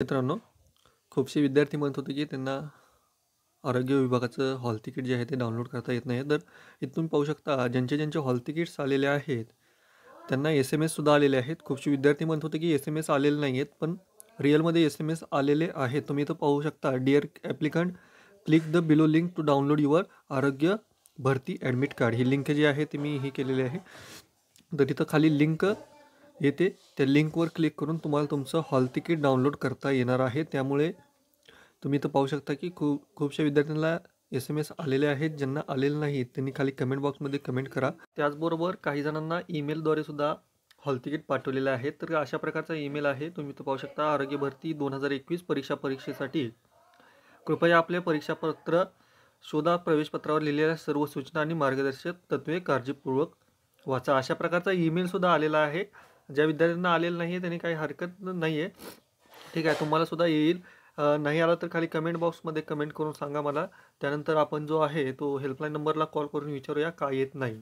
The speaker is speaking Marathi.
मित्रांनो खूपसे विद्यार्थी म्हणत होते की त्यांना आरोग्य विभागाचं हॉल तिकीट जे आहे ते डाउनलोड करता येत नाही तर इथून पाहू शकता ज्यांचे ज्यांचे हॉल तिकीट्स आलेले आहेत त्यांना एस एम एससुद्धा आलेले आहेत खूपसे विद्यार्थी म्हणत होते की एस एम एस आलेले नाही आहेत पण रिअलमध्ये एस एम एस आलेले आहेत तुम्ही इथं पाहू शकता dear applicant click the below link to download your आरोग्य भरती ॲडमिट कार्ड ही लिंक जी आहे ती मी ही केलेली आहे तर तिथं खाली लिंक येते त्या लिंकवर क्लिक करून तुम्हाला तुमचं हॉल तिकीट डाउनलोड करता येणार आहे त्यामुळे तुम्ही तर पाहू शकता की खूप खूपशा विद्यार्थ्यांना एस एम एस आलेले आहेत ज्यांना आलेले नाही त्यांनी खाली कमेंट बॉक्समध्ये कमेंट करा त्याचबरोबर काही जणांना ईमेलद्वारे सुद्धा हॉल तिकीट पाठवलेलं आहे तर अशा प्रकारचा ईमेल आहे तुम्ही इथं पाहू शकता आरोग्य भरती दोन हजार एकवीस परीक्षा परीक्षेसाठी कृपया आपले परीक्षापत्र शोधा प्रवेशपत्रावर लिहिलेल्या सर्व सूचना आणि मार्गदर्शक तत्वे काळजीपूर्वक वाचा अशा प्रकारचा ईमेलसुद्धा आलेला आहे ज्या विद्यार्थ्यांना आलेलं नाही आहे त्यांनी काही हरकत नाही आहे ठीक आहे तुम्हाला सुद्धा येईल नाही आला तर खाली कमेंट बॉक्समध्ये कमेंट करून सांगा मला त्यानंतर आपण जो आहे तो हेल्पलाईन नंबरला कॉल करून विचारूया का येत नाही